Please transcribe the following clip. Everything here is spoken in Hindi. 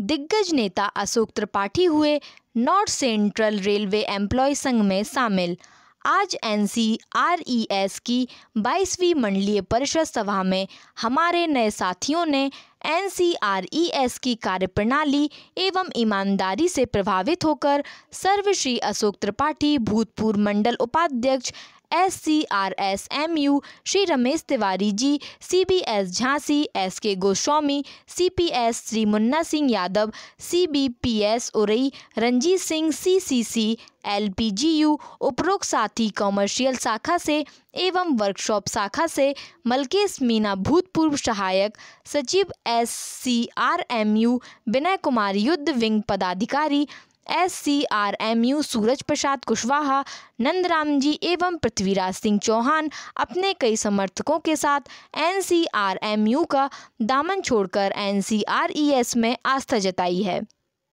दिग्गज नेता अशोक त्रिपाठी हुए नॉर्थ सेंट्रल रेलवे एम्प्लॉय संघ में शामिल आज एन की 22वीं मंडलीय परिषद सभा में हमारे नए साथियों ने एन की कार्यप्रणाली एवं ईमानदारी से प्रभावित होकर सर्वश्री अशोक त्रिपाठी भूतपूर्व मंडल उपाध्यक्ष S C R S M U Shri Ramesh Tiwari ji C B S Jhansi S K Goswami C P S Shri Munna Singh Yadav C B P S Urai Ranjit Singh C C C L P G U उपरोक्त साथी कॉमर्शियल शाखा से एवं वर्कशॉप शाखा से मलकेश मीना भूतपूर्व सहायक सचिव S C R M U Vinay Kumar युद्ध विंग पदाधिकारी S C R M U Suraj Prasad Kushwaha Nandram ji एवं पृथ्वीराज सिंह चौहान अपने कई समर्थकों के साथ N C R M U का दामन छोड़कर N C R E S में आस्था जताई है